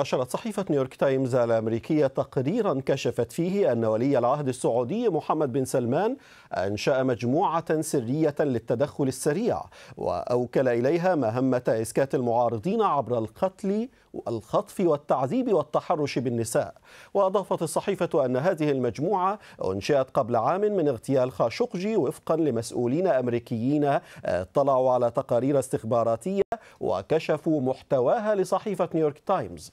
نشرت صحيفة نيويورك تايمز الأمريكية تقريرا كشفت فيه أن ولي العهد السعودي محمد بن سلمان أنشأ مجموعة سرية للتدخل السريع وأوكل إليها مهمة إسكات المعارضين عبر القتل والخطف والتعذيب والتحرش بالنساء وأضافت الصحيفة أن هذه المجموعة أنشئت قبل عام من اغتيال خاشقجي وفقا لمسؤولين أمريكيين آه، اطلعوا على تقارير استخباراتية وكشفوا محتواها لصحيفة نيويورك تايمز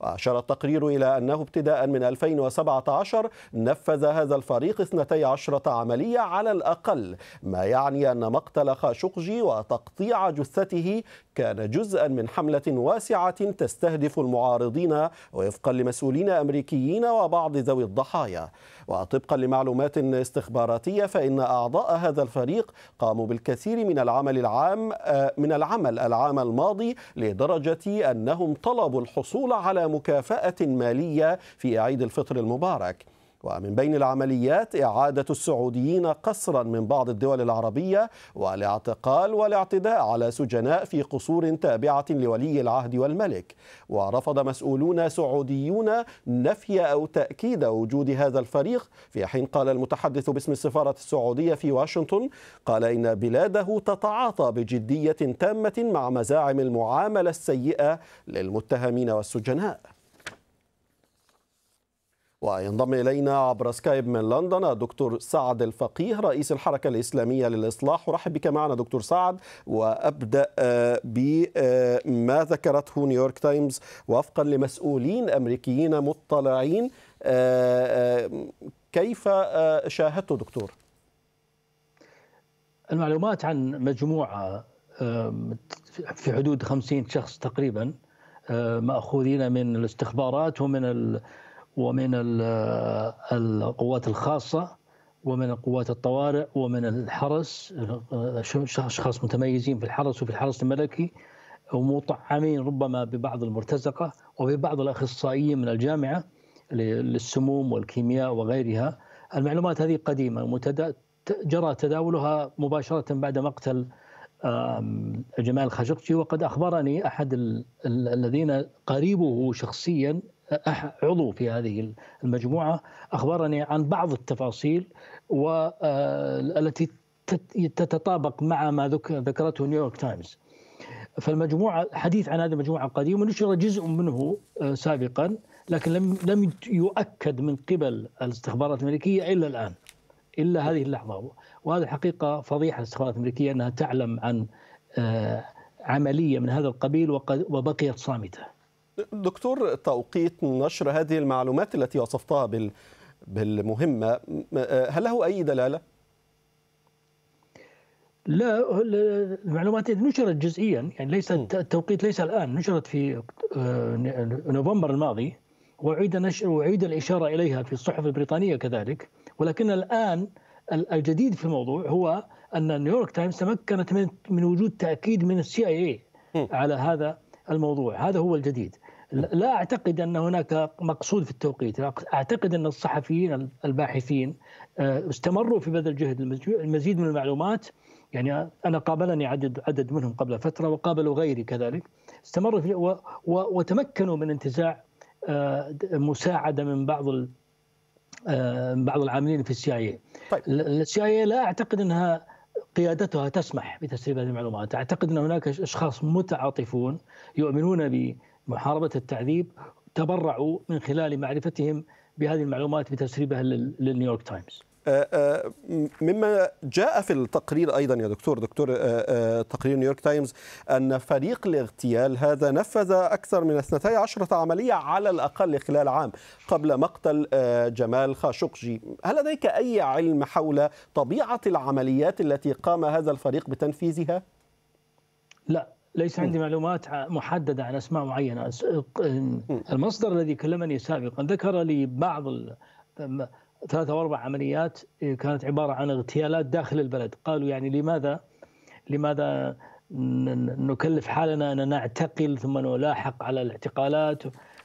وأشار التقرير إلى أنه ابتداء من 2017 نفذ هذا الفريق 12 عملية على الأقل ما يعني أن مقتل خاشقجي وتقطيع جثته كان جزءا من حملة واسعة تستهدف المعارضين وفقا لمسؤولين أمريكيين وبعض ذوي الضحايا وطبقا لمعلومات استخباراتية فإن أعضاء هذا الفريق قاموا بالكثير من العمل العام آه، من العمل العام الماضي لدرجة أنهم طلبوا الحصول على مكافأة مالية في عيد الفطر المبارك ومن بين العمليات إعادة السعوديين قسرا من بعض الدول العربية والاعتقال والاعتداء على سجناء في قصور تابعة لولي العهد والملك ورفض مسؤولون سعوديون نفي أو تأكيد وجود هذا الفريق في حين قال المتحدث باسم السفارة السعودية في واشنطن قال إن بلاده تتعاطى بجدية تامة مع مزاعم المعاملة السيئة للمتهمين والسجناء وينضم إلينا عبر سكايب من لندن الدكتور سعد الفقيه رئيس الحركة الإسلامية للإصلاح أرحب بك معنا دكتور سعد وأبدأ آه، بما آه، ذكرته نيويورك تايمز وفقا لمسؤولين أمريكيين مطلعين آه، كيف شاهدته دكتور؟ المعلومات عن مجموعة في حدود 50 شخص تقريبا مأخوذين من الاستخبارات ومن ومن القوات الخاصة ومن قوات الطوارئ ومن الحرس أشخاص متميزين في الحرس وفي الحرس الملكي ومطعمين ربما ببعض المرتزقة وببعض الأخصائيين من الجامعة للسموم والكيمياء وغيرها المعلومات هذه قديمة جرى تداولها مباشرة بعد مقتل جمال خاشقجي وقد أخبرني أحد الذين قريبه شخصيا عضو في هذه المجموعة أخبرني عن بعض التفاصيل والتي آه، تتطابق مع ما ذكرته نيويورك تايمز فالمجموعة حديث عن هذه المجموعة قديم ونشر جزء منه آه، سابقا لكن لم لم يؤكد من قبل الاستخبارات الأمريكية إلا الآن إلا هذه اللحظة وهذه الحقيقة فضيحة الاستخبارات الأمريكية أنها تعلم عن آه، عملية من هذا القبيل وبقيت صامتة دكتور توقيت نشر هذه المعلومات التي وصفتها بال بالمهمة هل له أي دلالة؟ لا المعلومات نشرت جزئيا يعني ليس التوقيت ليس الآن نشرت في آه، نوفمبر الماضي وعيد نشر وعيد الإشارة إليها في الصحف البريطانية كذلك ولكن الآن الجديد في الموضوع هو أن نيويورك تايمز تمكنت من وجود تأكيد من السي اي اي على هذا الموضوع هذا هو الجديد لا اعتقد ان هناك مقصود في التوقيت اعتقد ان الصحفيين الباحثين آه، استمروا في بذل جهد المزيد من المعلومات يعني انا قابلني عدد عدد منهم قبل فتره وقابلوا غيري كذلك استمروا في وتمكنوا من انتزاع آه، مساعده من بعض آه، بعض العاملين في السي اي إيه. طيب. السي اي إيه لا اعتقد انها قيادتها تسمح بتسريب هذه المعلومات اعتقد ان هناك اشخاص متعاطفون يؤمنون محاربة التعذيب تبرعوا من خلال معرفتهم بهذه المعلومات بتسريبها للنيويورك تايمز آه، آه، مما جاء في التقرير ايضا يا دكتور دكتور آه، تقرير نيويورك تايمز ان فريق الاغتيال هذا نفذ اكثر من 12 عمليه على الاقل خلال عام قبل مقتل جمال خاشقجي هل لديك اي علم حول طبيعه العمليات التي قام هذا الفريق بتنفيذها لا ليس عندي معلومات محدده عن اسماء معينه المصدر الذي كلمني سابقا ذكر لي بعض ثلاث او اربع عمليات إيه، كانت عباره عن اغتيالات داخل البلد قالوا يعني لماذا لماذا نكلف حالنا ان نعتقل ثم نلاحق على الاعتقالات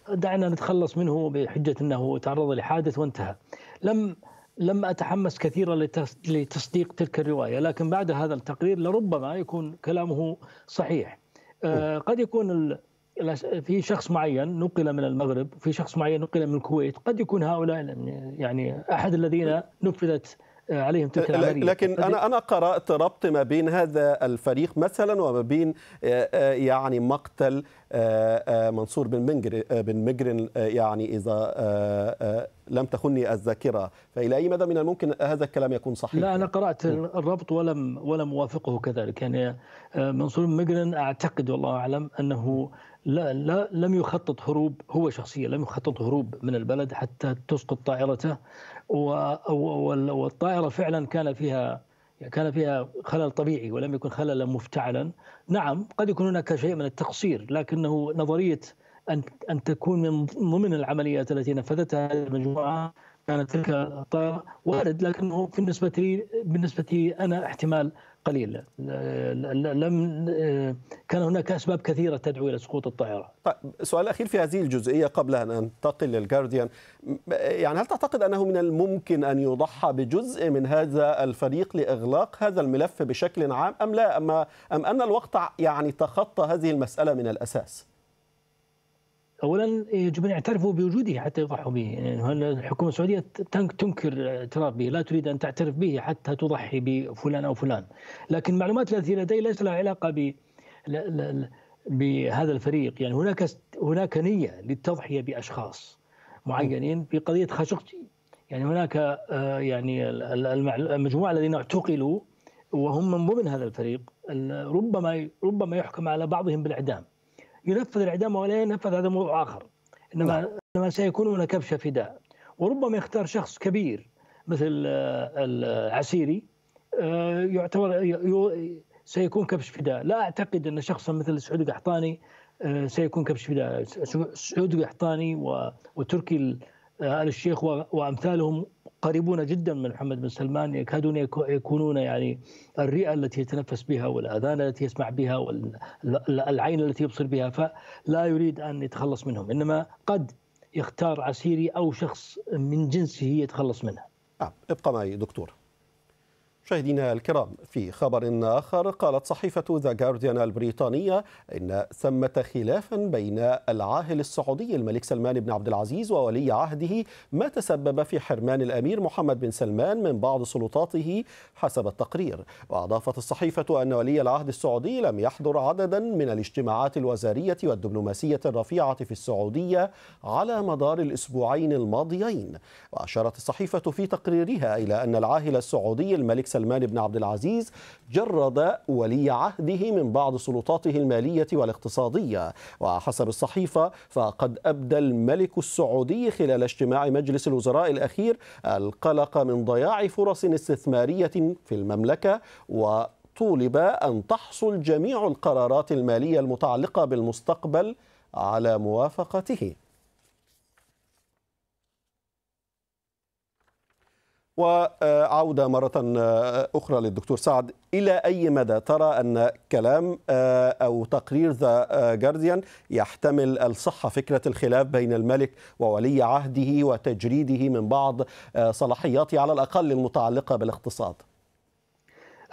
دعنا نتخلص منه بحجه انه تعرض لحادث وانتهى لم لم اتحمس كثيرا لتصديق تلك الروايه لكن بعد هذا التقرير لربما يكون كلامه صحيح آه، قد يكون في شخص معين نقل من المغرب في شخص معين نقل من الكويت قد يكون هؤلاء يعني احد الذين نفذت آه، عليهم تلك العمليه لكن انا انا قرات ربط ما بين هذا الفريق مثلا وما بين آه، يعني مقتل آه، آه، منصور بن منجر آه، بن مجرن يعني اذا لم تخني الذاكره فالى اي مدى من الممكن هذا الكلام يكون صحيح لا انا قرات الربط ولم ولم اوافقه كذلك يعني منصور بن مجرن اعتقد والله اعلم انه لا, لا لم يخطط هروب هو شخصيا لم يخطط هروب من البلد حتى تسقط طائرته والطائره فعلا كان فيها يعني كان فيها خلل طبيعي ولم يكن خللا مفتعلا نعم قد يكون هناك شيء من التقصير لكنه نظريه ان ان تكون من ضمن العمليات التي نفذتها المجموعه كانت تلك الطائره وارد لكنه بالنسبه لي بالنسبه لي انا احتمال قليل لم كان هناك اسباب كثيره تدعو الى سقوط الطائره. طيب سؤال اخير في هذه الجزئيه قبل ان انتقل للجارديان يعني هل تعتقد انه من الممكن ان يضحى بجزء من هذا الفريق لاغلاق هذا الملف بشكل عام ام لا أم, ام ان الوقت يعني تخطى هذه المساله من الاساس؟ اولا يجب إيه، ان يعترفوا بوجوده حتى يضحوا به يعني الحكومه السعوديه تنكر اعتراف به لا تريد ان تعترف به حتى تضحي بفلان او فلان لكن المعلومات التي لدي ليس لها علاقه ب بهذا الفريق يعني هناك هناك نيه للتضحيه باشخاص معينين في قضيه خاشقجي يعني هناك آه، يعني المجموعه الذين اعتقلوا وهم من ضمن هذا الفريق ربما ربما يحكم على بعضهم بالاعدام ينفذ الاعدام ولا ينفذ هذا موضوع اخر انما لا. نعم. انما سيكون هناك كبش فداء وربما يختار شخص كبير مثل آه، العسيري آه، يعتبر سيكون كبش فداء لا اعتقد ان شخصا مثل سعود القحطاني آه، سيكون كبش فداء سعود القحطاني وتركي ال الشيخ وامثالهم قريبون جدا من محمد بن سلمان يكادون يكونون يعني الرئه التي يتنفس بها والاذان التي يسمع بها والعين التي يبصر بها فلا يريد ان يتخلص منهم انما قد يختار عسيري او شخص من جنسه يتخلص منه. نعم ابقى معي دكتور. مشاهدينا الكرام في خبر آخر قالت صحيفة ذا جارديان البريطانية إن ثمة خلافا بين العاهل السعودي الملك سلمان بن عبد العزيز وولي عهده ما تسبب في حرمان الأمير محمد بن سلمان من بعض سلطاته حسب التقرير وأضافت الصحيفة أن ولي العهد السعودي لم يحضر عددا من الاجتماعات الوزارية والدبلوماسية الرفيعة في السعودية على مدار الأسبوعين الماضيين وأشارت الصحيفة في تقريرها إلى أن العاهل السعودي الملك سلمان بن عبد العزيز جرد ولي عهده من بعض سلطاته المالية والاقتصادية وحسب الصحيفة فقد أبدى الملك السعودي خلال اجتماع مجلس الوزراء الأخير القلق من ضياع فرص استثمارية في المملكة و طولب أن تحصل جميع القرارات المالية المتعلقة بالمستقبل على موافقته وعودة مرة أخرى للدكتور سعد إلى أي مدى ترى أن كلام آه، أو تقرير ذا جارديان آه، يحتمل الصحة فكرة الخلاف بين الملك وولي عهده وتجريده من بعض آه، صلاحياته على الأقل المتعلقة بالاقتصاد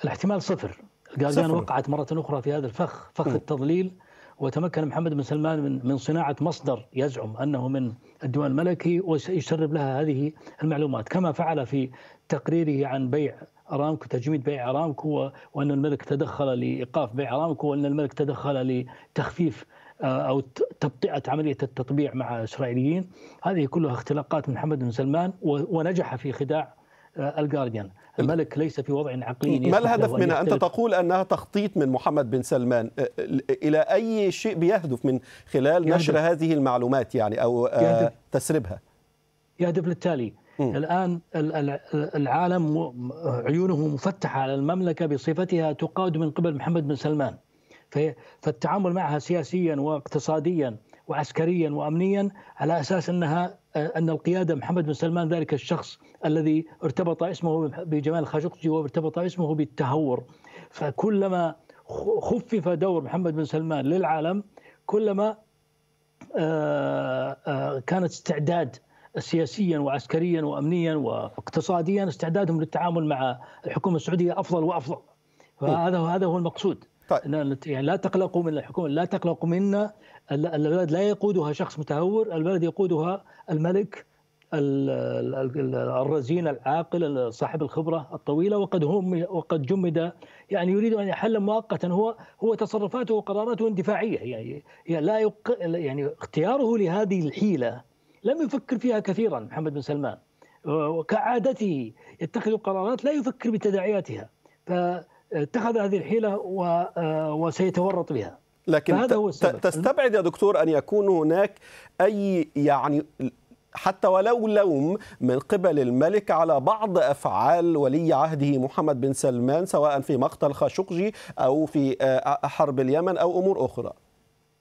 الاحتمال صفر الجارديان صفر. وقعت مرة أخرى في هذا الفخ فخ م. التضليل وتمكن محمد بن سلمان من من صناعه مصدر يزعم انه من الديوان الملكي ويسرب لها هذه المعلومات كما فعل في تقريره عن بيع ارامكو تجميد بيع ارامكو وان الملك تدخل لايقاف بيع ارامكو وان الملك تدخل لتخفيف آه، او تبطئه عمليه التطبيع مع الاسرائيليين هذه كلها اختلاقات من محمد بن سلمان ونجح في خداع آه، الجارديان الملك ليس في وضع عقلي ما الهدف منها أنت تقول أنها تخطيط من محمد بن سلمان إلى أي شيء بيهدف من خلال يهدف. نشر هذه المعلومات يعني أو آه، يهدف. تسريبها يهدف للتالي م. الآن العالم عيونه مفتحة على المملكة بصفتها تقاد من قبل محمد بن سلمان فالتعامل معها سياسيا واقتصاديا وعسكريا وأمنيا على أساس أنها ان القياده محمد بن سلمان ذلك الشخص الذي ارتبط اسمه بجمال خاشقجي وارتبط اسمه بالتهور فكلما خفف دور محمد بن سلمان للعالم كلما آه، آه، كانت استعداد سياسيا وعسكريا وامنيا واقتصاديا استعدادهم للتعامل مع الحكومه السعوديه افضل وافضل فهذا هذا هو المقصود طيب. يعني لا تقلقوا من الحكومه لا تقلقوا منا البلد لا يقودها شخص متهور البلد يقودها الملك الرزين العاقل صاحب الخبره الطويله وقد هم وقد جمد يعني يريد ان يحل مؤقتا هو هو تصرفاته وقراراته اندفاعيه يعني،, يعني لا يق... يعني اختياره لهذه الحيله لم يفكر فيها كثيرا محمد بن سلمان وكعادته يتخذ قرارات لا يفكر بتداعياتها ف اتخذ هذه الحيلة آه، وسيتورط بها لكن هذا هو السبب. تستبعد يا دكتور أن يكون هناك أي يعني حتى ولو لوم من قبل الملك على بعض افعال ولي عهده محمد بن سلمان سواء في مقتل خاشقجي او في آه، آه، حرب اليمن او امور اخرى.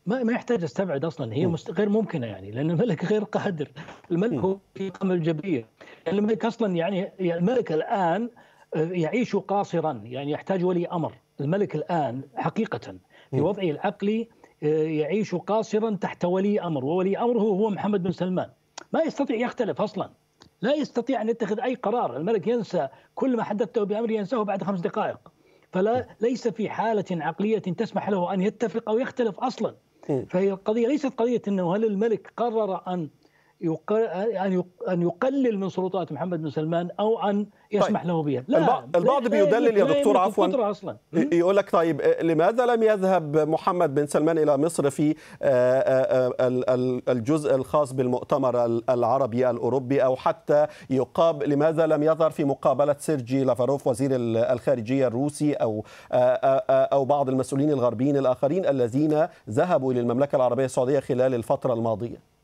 ما ما يحتاج استبعد اصلا هي غير ممكنه يعني لان الملك غير قادر، الملك هو في قمه الجبريه، الملك اصلا يعني, يعني الملك الان آه، يعيش قاصرا يعني يحتاج ولي امر الملك الان حقيقه في وضعه العقلي آه، يعيش قاصرا تحت ولي امر وولي امره هو محمد بن سلمان ما يستطيع يختلف اصلا لا يستطيع ان يتخذ اي قرار الملك ينسى كل ما حدثته بامر ينساه بعد خمس دقائق فلا ليس في حاله عقليه تسمح له ان يتفق او يختلف اصلا فهي القضيه ليست قضيه انه هل الملك قرر ان ان يقلل من سلطات محمد بن سلمان او ان يسمح طيب. له بها لا البعض بيدلل يا دكتور عفوا يقول لك طيب آه، لماذا لم يذهب محمد بن سلمان الى مصر في آه، آه، الجزء الخاص بالمؤتمر العربي الاوروبي او حتى يقاب لماذا لم يظهر في مقابله سيرجي لافاروف وزير الخارجيه الروسي او او بعض المسؤولين الغربيين الاخرين الذين ذهبوا الى المملكه العربيه السعوديه خلال الفتره الماضيه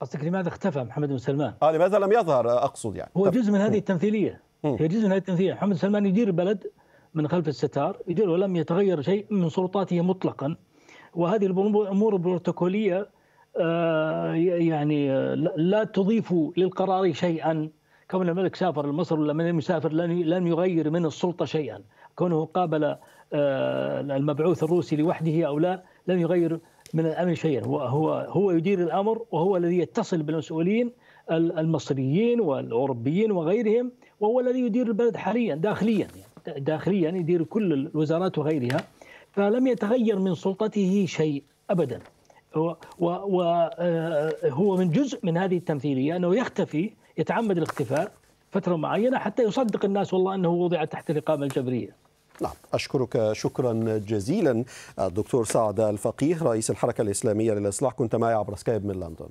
قصدك لماذا اختفى محمد بن سلمان؟ اه لماذا لم يظهر آه، اقصد يعني هو جزء من هذه التمثيليه هي جزء من هذه التمثيليه محمد بن سلمان يدير البلد من خلف الستار يدير ولم يتغير شيء من سلطاته مطلقا وهذه الامور البروتوكوليه آه، يعني آه، لا تضيف للقرار شيئا كون الملك سافر لمصر ولا من يسافر لم يغير من السلطه شيئا كونه قابل المبعوث الروسي لوحده او لا لم يغير من الامن شيئا هو هو هو يدير الامر وهو الذي يتصل بالمسؤولين المصريين والاوروبيين وغيرهم وهو الذي يدير البلد حاليا داخليا يعني داخليا يدير كل الوزارات وغيرها فلم يتغير من سلطته شيء ابدا وهو آه، من جزء من هذه التمثيليه انه يختفي يتعمد الاختفاء فتره معينه حتى يصدق الناس والله انه وضع تحت الاقامه الجبريه. نعم أشكرك شكرا جزيلا الدكتور سعد الفقيه رئيس الحركة الإسلامية للإصلاح كنت معي عبر سكايب من لندن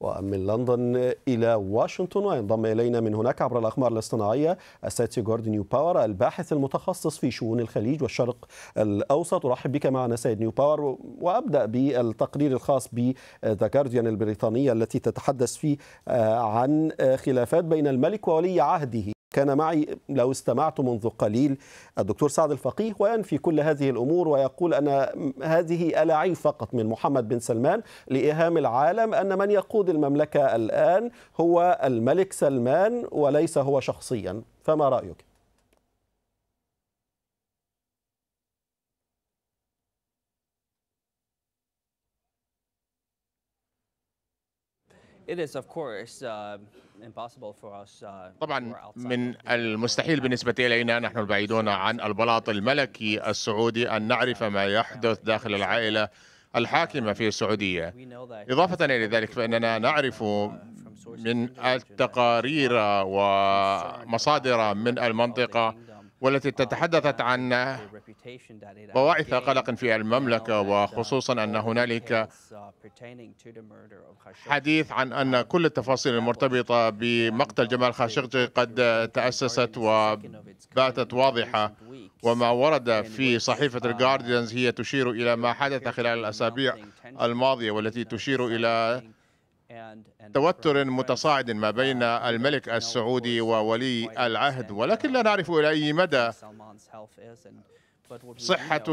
ومن لندن إلى واشنطن وينضم إلينا من هناك عبر الأقمار الاصطناعية السيد سيجورد نيو باور الباحث المتخصص في شؤون الخليج والشرق الأوسط أرحب بك معنا سيد نيو باور وأبدأ بالتقرير الخاص بذا جارديان البريطانية التي تتحدث فيه عن خلافات بين الملك وولي عهده كان معي لو استمعت منذ قليل الدكتور سعد الفقيه وينفي كل هذه الامور ويقول ان هذه الاعيب فقط من محمد بن سلمان لايهام العالم ان من يقود المملكه الان هو الملك سلمان وليس هو شخصيا فما رايك؟ It is of course uh... Uh, طبعا من المستحيل بالنسبة إلينا نحن البعيدون عن البلاط الملكي السعودي أن نعرف ما يحدث داخل العائلة الحاكمة في السعودية إضافة إلى ذلك فإننا نعرف من التقارير ومصادر من المنطقة والتي تتحدثت عن بواعث قلق في المملكة وخصوصا أن هنالك حديث عن أن كل التفاصيل المرتبطة بمقتل جمال خاشقجي قد تأسست وباتت واضحة وما ورد في صحيفة الجارديانز هي تشير إلى ما حدث خلال الأسابيع الماضية والتي تشير إلى توتر متصاعد ما بين الملك السعودي وولي العهد ولكن لا نعرف إلى أي مدى صحة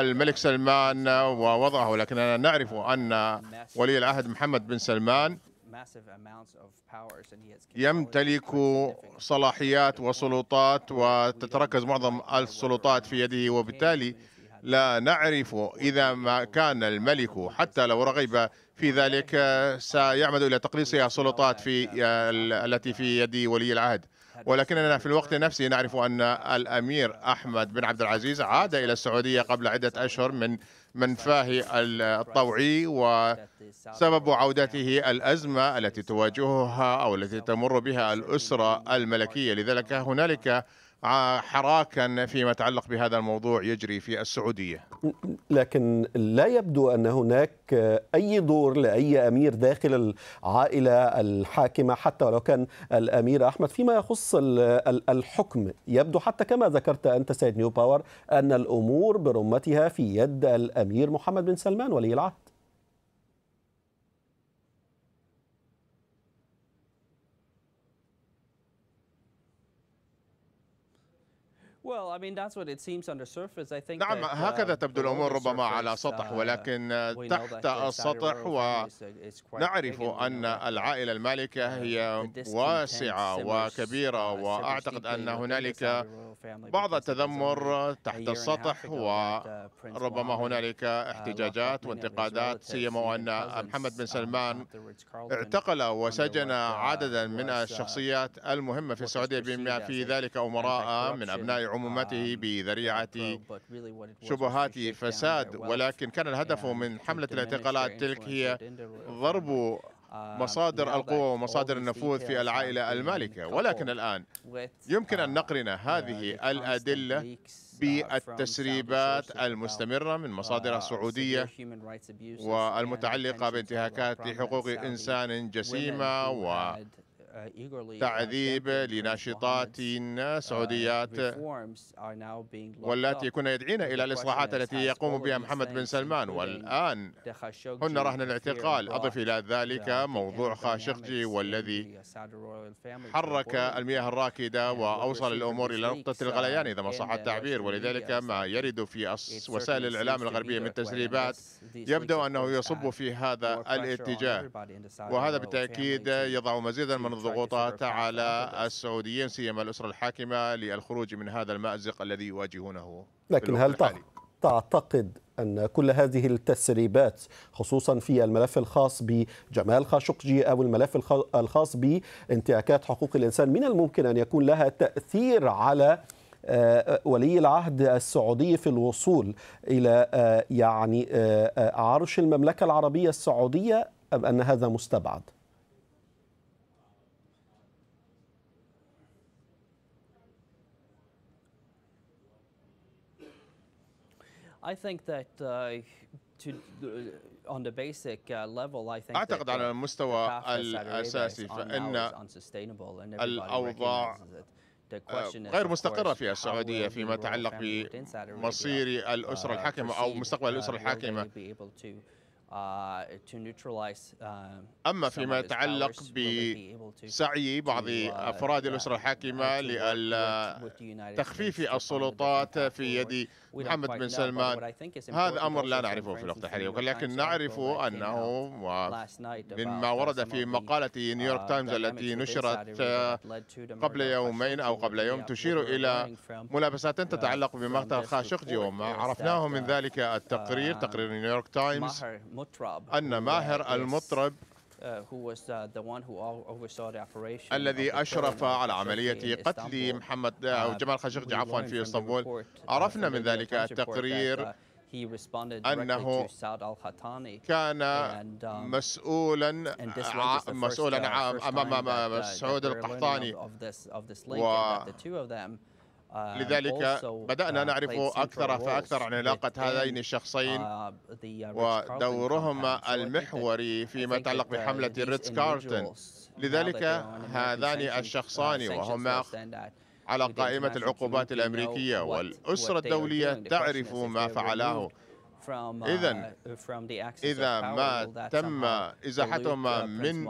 الملك سلمان ووضعه لكننا نعرف أن ولي العهد محمد بن سلمان يمتلك صلاحيات وسلطات وتتركز معظم السلطات في يده وبالتالي لا نعرف إذا ما كان الملك حتى لو رغب في ذلك سيعمد إلى تقليص السلطات في آه، التي في يد ولي العهد ولكننا في الوقت نفسه نعرف أن الأمير أحمد بن عبد العزيز عاد إلى السعودية قبل عدة أشهر من منفاه الطوعي وسبب عودته الأزمة التي تواجهها أو التي تمر بها الأسرة الملكية لذلك هنالك حراكا فيما يتعلق بهذا الموضوع يجري في السعودية لكن لا يبدو أن هناك أي دور لأي أمير داخل العائلة الحاكمة حتى ولو كان الأمير أحمد فيما يخص الحكم يبدو حتى كما ذكرت أنت سيد نيو باور أن الأمور برمتها في يد الأمير محمد بن سلمان ولي العهد نعم هكذا uh, تبدو الأمور ربما على سطح uh, ولكن تحت السطح ونعرف uh, أن العائلة المالكة هي واسعة وكبيرة وأعتقد أن هنالك بعض التذمر تحت السطح وربما uh, هنالك uh, احتجاجات وانتقادات سيما وان محمد بن uh, سلمان اعتقل وسجن عددا من الشخصيات المهمه في السعوديه بما في ذلك امراء من ابناء um, عمومته بذريعه شبهات فساد ولكن كان الهدف من حمله الاعتقالات تلك هي ضرب آه، مصادر القوة ومصادر النفوذ في العائلة المالكة ولكن الآن يمكن أن آه، نقرن هذه يعني الأدلة uh, بالتسريبات المستمرة من uh, مصادر السعودية والمتعلقة بانتهاكات حقوق إنسان جسيمة و Uh, تعذيب لناشطات uh, سعوديات والتي كنا يدعين إلى الإصلاحات التي يقوم بها محمد بن سلمان والآن هن رهن الاعتقال أضف إلى ذلك موضوع خاشقجي والذي حرك المياه الراكدة وأوصل الأمور إلى نقطة الغليان إذا ما uh, صح التعبير ولذلك ما يرد في وسائل الإعلام الغربية من تسريبات يبدو أنه يصب في هذا الاتجاه وهذا بالتأكيد يضع مزيدا من الضغوطات على السعوديين سيما الأسرة الحاكمة للخروج من هذا المأزق الذي يواجهونه لكن هل الحالي. تعتقد أن كل هذه التسريبات خصوصا في الملف الخاص بجمال خاشقجي أو الملف الخاص بانتهاكات حقوق الإنسان من الممكن أن يكون لها تأثير على آه، آه، ولي العهد السعودي في الوصول إلى آه، يعني عرش المملكة العربية السعودية أم أن هذا مستبعد؟ I think that uh, to uh, on the basic uh, level, I think أعتقد على المستوى الأساسي فإن الأوضاع آه، غير مستقرة في السعودية فيما يتعلق بمصير الأسرة uh, الحاكمة أو مستقبل الأسرة الحاكمة أما فيما يتعلق بسعي بعض أفراد الأسرة الحاكمة لتخفيف السلطات في يد محمد بن سلمان هذا أمر لا نعرفه في الوقت الحالي ولكن نعرف أنه مما ورد في مقالة نيويورك تايمز uh, التي نشرت قبل يومين أو قبل يوم تشير إلى ملابسات تتعلق بمقتل خاشقجي وما عرفناه من uh, ذلك التقرير uh, تقرير نيويورك تايمز أن ماهر المطرب Uh, uh, الذي أشرف على عملية قتل محمد uh, أو جمال خاشقجي عفوا في اسطنبول عرفنا من ذلك التقرير أنه كان um, مسؤولا مسؤولا أمام سعود القحطاني آه، لذلك بدأنا آه، نعرف أكثر فأكثر عن علاقة هذين الشخصين آه، uh, ودورهما المحوري فيما يتعلق uh, بحملة ريتز كارتن لذلك هذان uh, الشخصان وهما على قائمة العقوبات الأمريكية والأسرة الدولية تعرف ما فعلاه Uh, إذا إذا ما تم uh, إزاحتهم من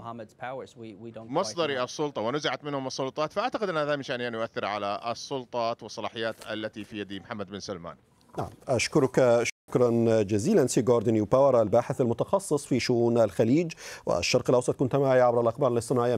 مصدر السلطة ونزعت منهم السلطات فأعتقد أن هذا من شأنه أن يؤثر على السلطات والصلاحيات التي في يد محمد بن سلمان نعم أشكرك شكرا جزيلا سي جوردن باور الباحث المتخصص في شؤون الخليج والشرق الأوسط كنت معي عبر الأخبار الاصطناعية